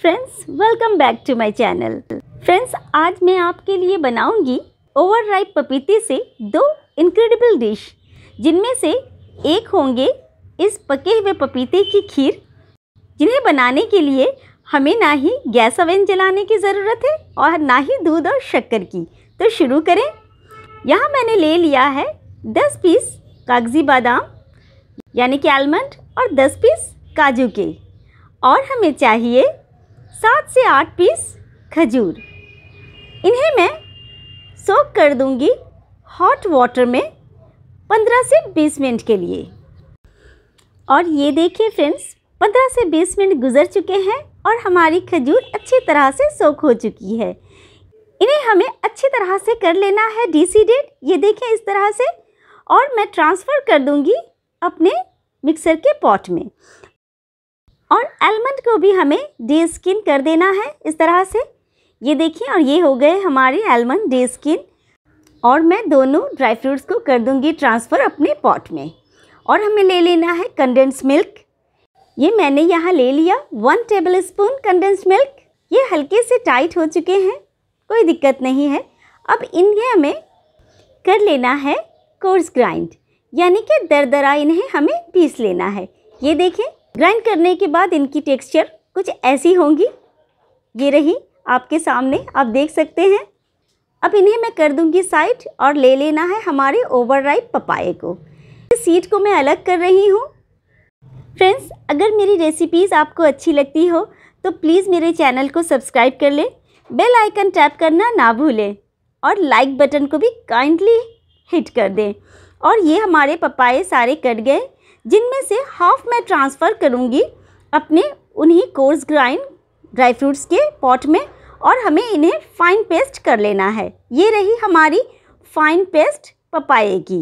Friends welcome back to my channel friends आज मैं आपके लिए बनाऊंगी ओवर राइप पपीते से दो इनक्रेडिबल डिश जिनमें से एक होंगे इस पके हुए पपीते की खीर जिन्हें बनाने के लिए हमें ना ही गैस ओवन जलाने की ज़रूरत है और ना ही दूध और शक्कर की तो शुरू करें यहाँ मैंने ले लिया है दस पीस कागज़ी बादाम यानी कि आलमंड और दस पीस काजू के और हमें चाहिए सात से आठ पीस खजूर इन्हें मैं सोख कर दूंगी हॉट वाटर में पंद्रह से बीस मिनट के लिए और ये देखिए फ्रेंड्स पंद्रह से बीस मिनट गुजर चुके हैं और हमारी खजूर अच्छी तरह से सोख हो चुकी है इन्हें हमें अच्छी तरह से कर लेना है डिसीडेड ये देखें इस तरह से और मैं ट्रांसफ़र कर दूंगी अपने मिक्सर के पॉट में और आलमंड को भी हमें डे स्किन कर देना है इस तरह से ये देखिए और ये हो गए हमारे आलमंड डे स्किन और मैं दोनों ड्राई फ्रूट्स को कर दूंगी ट्रांसफ़र अपने पॉट में और हमें ले लेना है कंडेंस मिल्क ये मैंने यहाँ ले लिया one tablespoon condensed milk ये हल्के से टाइट हो चुके हैं कोई दिक्कत नहीं है अब इन्हें हमें कर लेना है कोर्स ग्राइंड यानी कि दरदरा इन्हें हमें पीस लेना है ये देखें ग्राइंड करने के बाद इनकी टेक्सचर कुछ ऐसी होंगी ये रही आपके सामने आप देख सकते हैं अब इन्हें मैं कर दूंगी साइड और ले लेना है हमारे ओवर राइप पपाए को इस सीट को मैं अलग कर रही हूँ फ्रेंड्स अगर मेरी रेसिपीज़ आपको अच्छी लगती हो तो प्लीज़ मेरे चैनल को सब्सक्राइब कर लें बेल आइकन टैप करना ना भूलें और लाइक बटन को भी काइंडली हिट कर दें और ये हमारे पपाए सारे कट गए जिनमें से हाफ मैं ट्रांसफ़र करूँगी अपने उन्हीं कोर्स ग्राइंड ड्राई फ्रूट्स के पॉट में और हमें इन्हें फाइन पेस्ट कर लेना है ये रही हमारी फाइन पेस्ट पपाए की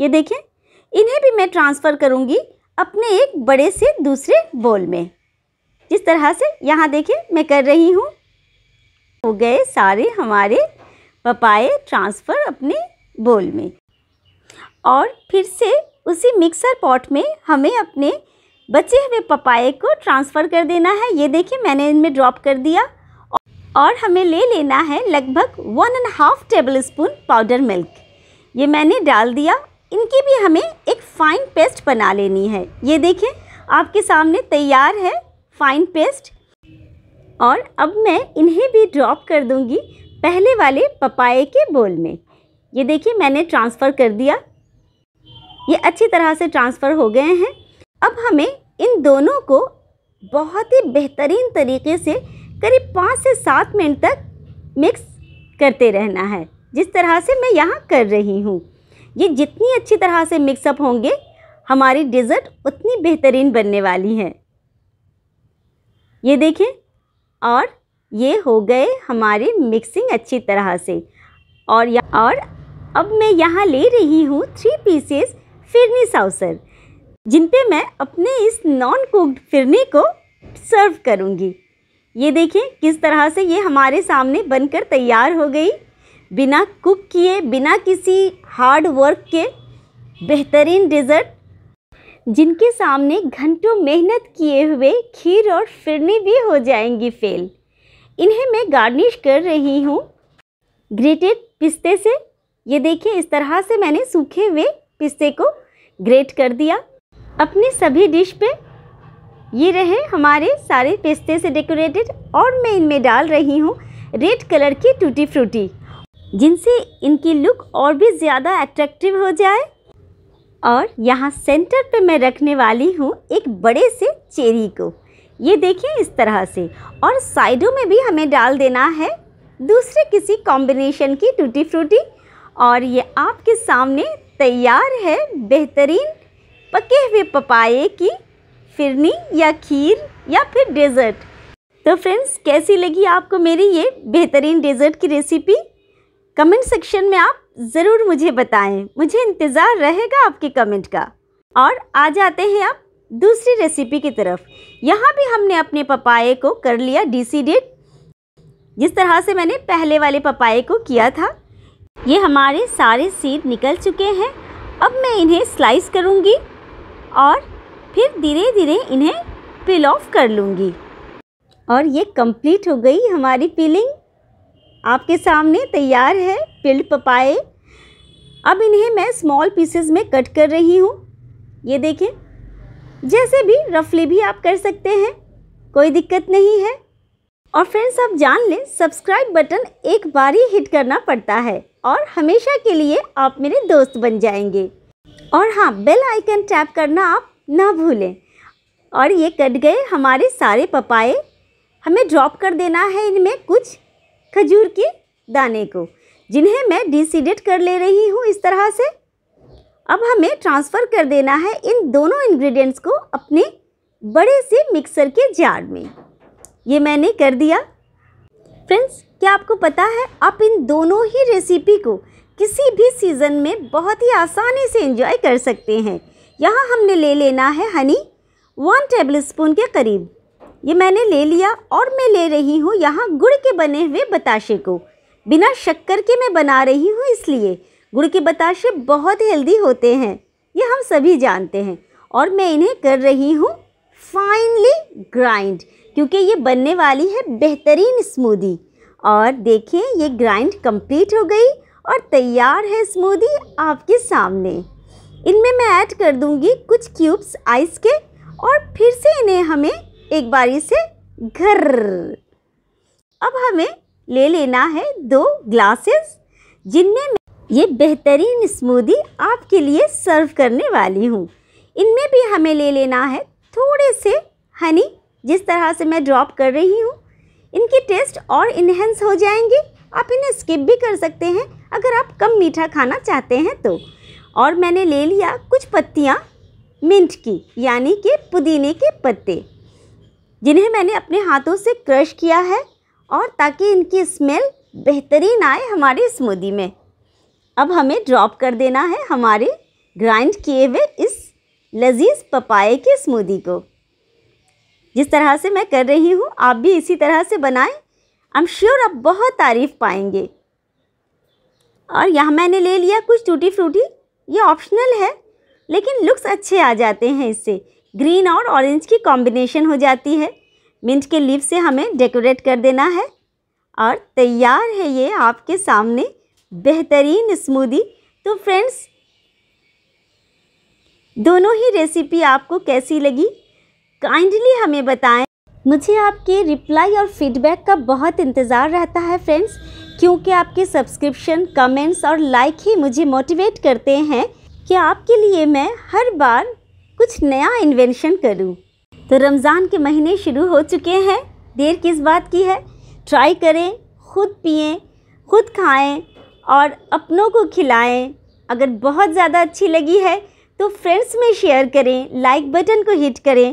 ये देखें इन्हें भी मैं ट्रांसफ़र करूँगी अपने एक बड़े से दूसरे बोल में जिस तरह से यहाँ देखें मैं कर रही हूँ हो गए सारे हमारे पपाए ट्रांसफ़र अपने बोल में और फिर से उसी मिक्सर पॉट में हमें अपने बचे हुए पपाए को ट्रांसफ़र कर देना है ये देखिए मैंने इनमें ड्रॉप कर दिया और हमें ले लेना है लगभग one and half tablespoon powder milk ये मैंने डाल दिया इनकी भी हमें एक फ़ाइन पेस्ट बना लेनी है ये देखिए आपके सामने तैयार है फ़ाइन पेस्ट और अब मैं इन्हें भी ड्रॉप कर दूंगी पहले वाले पपाए के बोल में ये देखिए मैंने ट्रांसफ़र कर दिया ये अच्छी तरह से ट्रांसफ़र हो गए हैं अब हमें इन दोनों को बहुत ही बेहतरीन तरीके से करीब पाँच से सात मिनट तक मिक्स करते रहना है जिस तरह से मैं यहाँ कर रही हूँ ये जितनी अच्छी तरह से मिक्सअप होंगे हमारी डिज़र्ट उतनी बेहतरीन बनने वाली है ये देखें और ये हो गए हमारी मिक्सिंग अच्छी तरह से और या और अब मैं यहाँ ले रही हूँ थ्री पीसेस फिरनी साउसर जिन पे मैं अपने इस नॉन कुक्ड फिरनी को सर्व करूँगी ये देखें किस तरह से ये हमारे सामने बनकर तैयार हो गई बिना कुक किए बिना किसी हार्ड वर्क के बेहतरीन डिज़र्ट जिनके सामने घंटों मेहनत किए हुए खीर और फिरनी भी हो जाएंगी फेल इन्हें मैं गार्निश कर रही हूँ ग्रेटेड पिस्ते से ये देखिए इस तरह से मैंने सूखे हुए पिस्ते को ग्रेट कर दिया अपने सभी डिश पे ये रहे हमारे सारे पिस्ते से डेकोरेटेड और मैं इनमें डाल रही हूँ रेड कलर की टूटी फ्रूटी जिनसे इनकी लुक और भी ज़्यादा अट्रैक्टिव हो जाए और यहाँ सेंटर पे मैं रखने वाली हूँ एक बड़े से चेरी को ये देखिए इस तरह से और साइडों में भी हमें डाल देना है दूसरे किसी कॉम्बिनेशन की टूटी फ्रूटी और ये आपके सामने तैयार है बेहतरीन पके हुए पपाए की फिरनी या खीर या फिर डेज़र्ट तो फ्रेंड्स कैसी लगी आपको मेरी ये बेहतरीन डेज़र्ट की रेसिपी कमेंट सेक्शन में आप ज़रूर मुझे बताएं मुझे इंतज़ार रहेगा आपके कमेंट का और आ जाते हैं आप दूसरी रेसिपी की तरफ यहाँ भी हमने अपने पपाए को कर लिया डिसीडेट जिस तरह से मैंने पहले वाले पपाए को किया था ये हमारे सारे सीड निकल चुके हैं अब मैं इन्हें स्लाइस करूँगी और फिर धीरे धीरे इन्हें पिल ऑफ कर लूँगी और ये कंप्लीट हो गई हमारी पीलिंग आपके सामने तैयार है पिल्ड पपाए अब इन्हें मैं स्मॉल पीसेस में कट कर रही हूँ ये देखें जैसे भी रफली भी आप कर सकते हैं कोई दिक्कत नहीं है और फ्रेंड्स आप जान लें सब्सक्राइब बटन एक बार ही हिट करना पड़ता है और हमेशा के लिए आप मेरे दोस्त बन जाएंगे और हाँ बेल आइकन टैप करना आप ना भूलें और ये कट गए हमारे सारे पपाए हमें ड्रॉप कर देना है इनमें कुछ खजूर के दाने को जिन्हें मैं डिसीडेट कर ले रही हूँ इस तरह से अब हमें ट्रांसफ़र कर देना है इन दोनों इंग्रेडिएंट्स को अपने बड़े से मिक्सर के जार में ये मैंने कर दिया फ्रेंड्स क्या आपको पता है आप इन दोनों ही रेसिपी को किसी भी सीज़न में बहुत ही आसानी से इंजॉय कर सकते हैं यहाँ हमने ले लेना है हनी वन टेबल स्पून के करीब ये मैंने ले लिया और मैं ले रही हूँ यहाँ गुड़ के बने हुए बताशे को बिना शक्कर के मैं बना रही हूँ इसलिए गुड़ के बताशे बहुत हेल्दी होते हैं ये हम सभी जानते हैं और मैं इन्हें कर रही हूँ फाइनली ग्राइंड क्योंकि ये बनने वाली है बेहतरीन स्मूदी और देखें ये ग्राइंड कंप्लीट हो गई और तैयार है स्मूदी आपके सामने इनमें मैं ऐड कर दूंगी कुछ क्यूब्स आइस के और फिर से इन्हें हमें एक बारी से घर अब हमें ले लेना है दो ग्लासेस जिनमें ये बेहतरीन स्मूदी आपके लिए सर्व करने वाली हूँ इनमें भी हमें ले लेना है थोड़े से हनी जिस तरह से मैं ड्रॉप कर रही हूँ इनके टेस्ट और इन्हेंस हो जाएंगे आप इन्हें स्किप भी कर सकते हैं अगर आप कम मीठा खाना चाहते हैं तो और मैंने ले लिया कुछ पत्तियाँ मिंट की यानी कि पुदीने के पत्ते जिन्हें मैंने अपने हाथों से क्रश किया है और ताकि इनकी स्मेल बेहतरीन आए हमारे स्मूदी में अब हमें ड्रॉप कर देना है हमारे ग्राइंड किए हुए इस लजीज पपाए के स्मूदी को जिस तरह से मैं कर रही हूँ आप भी इसी तरह से बनाएं आई एम श्योर आप बहुत तारीफ़ पाएंगे और यहाँ मैंने ले लिया कुछ टूटी फ्रूटी ये ऑप्शनल है लेकिन लुक्स अच्छे आ जाते हैं इससे ग्रीन और ऑरेंज की कॉम्बिनेशन हो जाती है मिंट के लीव से हमें डेकोरेट कर देना है और तैयार है ये आपके सामने बेहतरीन स्मूदी तो फ्रेंड्स दोनों ही रेसिपी आपको कैसी लगी काइंडली हमें बताएं मुझे आपके रिप्लाई और फीडबैक का बहुत इंतज़ार रहता है फ्रेंड्स क्योंकि आपके सब्सक्रिप्शन कमेंट्स और लाइक ही मुझे मोटिवेट करते हैं कि आपके लिए मैं हर बार कुछ नया इन्वेंशन करूं। तो रमज़ान के महीने शुरू हो चुके हैं देर किस बात की है ट्राई करें खुद पिएं खुद खाएं और अपनों को खिलाएं अगर बहुत ज़्यादा अच्छी लगी है तो फ्रेंड्स में शेयर करें लाइक बटन को हिट करें